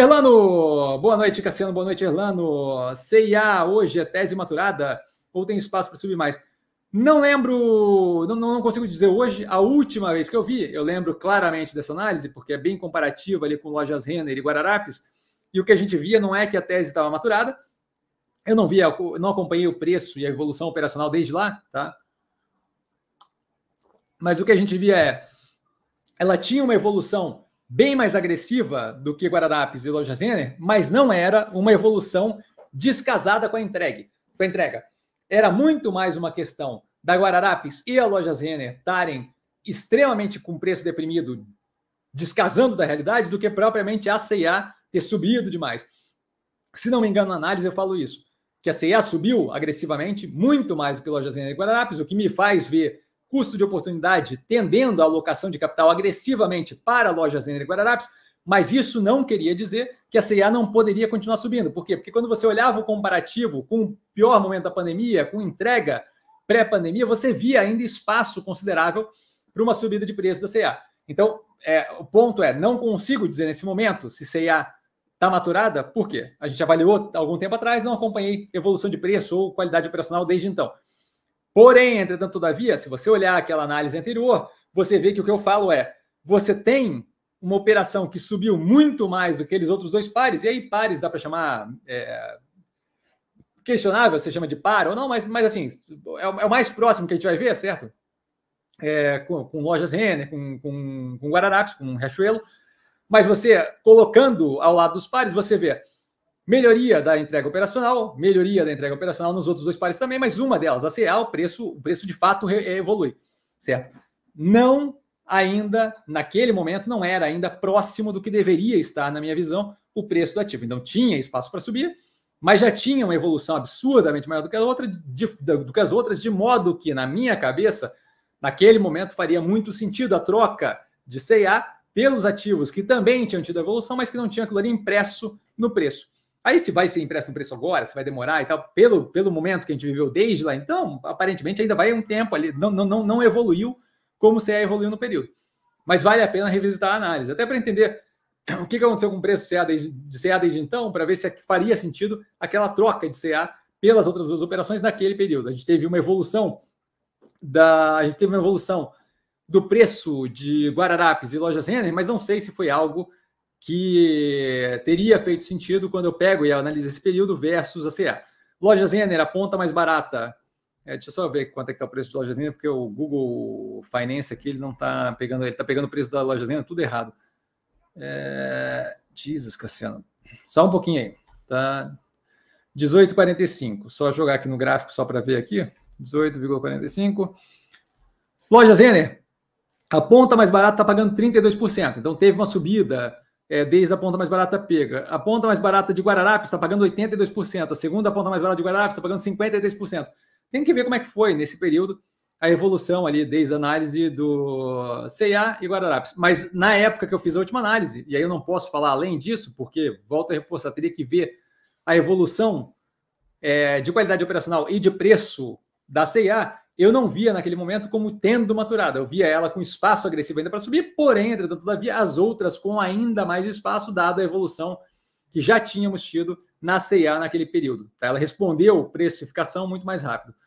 Erlano, boa noite, Cassiano, boa noite, Erlano. CIA, hoje é tese maturada ou tem espaço para subir mais? Não lembro, não, não consigo dizer hoje. A última vez que eu vi, eu lembro claramente dessa análise, porque é bem comparativa ali com lojas Renner e Guararapes. E o que a gente via não é que a tese estava maturada. Eu não via, não acompanhei o preço e a evolução operacional desde lá, tá? Mas o que a gente via é, ela tinha uma evolução bem mais agressiva do que Guararapes e Loja Zener, mas não era uma evolução descasada com a, entregue, com a entrega. Era muito mais uma questão da Guararapes e a Loja Zener estarem extremamente com preço deprimido, descasando da realidade, do que propriamente a CIA ter subido demais. Se não me engano, na análise eu falo isso, que a CIA subiu agressivamente muito mais do que a Loja Zener e Guararapes, o que me faz ver custo de oportunidade tendendo à alocação de capital agressivamente para lojas Renner e Guararapes, mas isso não queria dizer que a CIA não poderia continuar subindo. Por quê? Porque quando você olhava o comparativo com o pior momento da pandemia, com entrega pré-pandemia, você via ainda espaço considerável para uma subida de preço da CIA. Então, é, o ponto é, não consigo dizer nesse momento se CIA está maturada, por quê? A gente avaliou algum tempo atrás, não acompanhei evolução de preço ou qualidade operacional desde então. Porém, entretanto, todavia, se você olhar aquela análise anterior, você vê que o que eu falo é: você tem uma operação que subiu muito mais do que eles outros dois pares, e aí pares dá para chamar. É, questionável, você chama de par ou não, mas, mas assim, é o, é o mais próximo que a gente vai ver, certo? É, com, com, lojas Renner, com, com, com Guararapes, com Riachuelo. Mas você, colocando ao lado dos pares, você vê Melhoria da entrega operacional, melhoria da entrega operacional nos outros dois pares também, mas uma delas, a CEA, o preço, o preço de fato evolui, certo? Não ainda, naquele momento, não era ainda próximo do que deveria estar, na minha visão, o preço do ativo. Então tinha espaço para subir, mas já tinha uma evolução absurdamente maior do que, a outra, de, do que as outras, de modo que, na minha cabeça, naquele momento faria muito sentido a troca de CEA pelos ativos que também tinham tido evolução, mas que não tinham aquilo ali impresso no preço. Aí se vai ser impresso um preço agora, se vai demorar e tal, pelo, pelo momento que a gente viveu desde lá, então, aparentemente ainda vai um tempo ali, não, não, não, evoluiu como se evoluiu no período. Mas vale a pena revisitar a análise, até para entender o que aconteceu com o preço CA desde, de CA desde então, para ver se é faria sentido aquela troca de CA pelas outras duas operações naquele período. A gente teve uma evolução da, a gente teve uma evolução do preço de Guararapes e Lojas Renner, mas não sei se foi algo que teria feito sentido quando eu pego e analiso esse período versus a CA. Loja Zener, a ponta mais barata. É, deixa eu só ver quanto é que está o preço da loja Zener, porque o Google Finance aqui ele não está pegando, ele está pegando o preço da loja Zener tudo errado. É... Jesus, Cassiano. Só um pouquinho aí. Tá 18,45. Só jogar aqui no gráfico só para ver aqui. 18,45. Loja Zener, a ponta mais barata está pagando 32%. Então teve uma subida é, desde a ponta mais barata pega. A ponta mais barata de Guararapes está pagando 82%, a segunda ponta mais barata de Guararapes está pagando 53%. Tem que ver como é que foi nesse período a evolução ali desde a análise do CA e Guararapes. Mas na época que eu fiz a última análise, e aí eu não posso falar além disso, porque, volta a reforçar, teria que ver a evolução é, de qualidade operacional e de preço da CA eu não via naquele momento como tendo maturada. Eu via ela com espaço agressivo ainda para subir, porém, entretanto, todavia, as outras com ainda mais espaço, dada a evolução que já tínhamos tido na CA naquele período. Ela respondeu precificação muito mais rápido.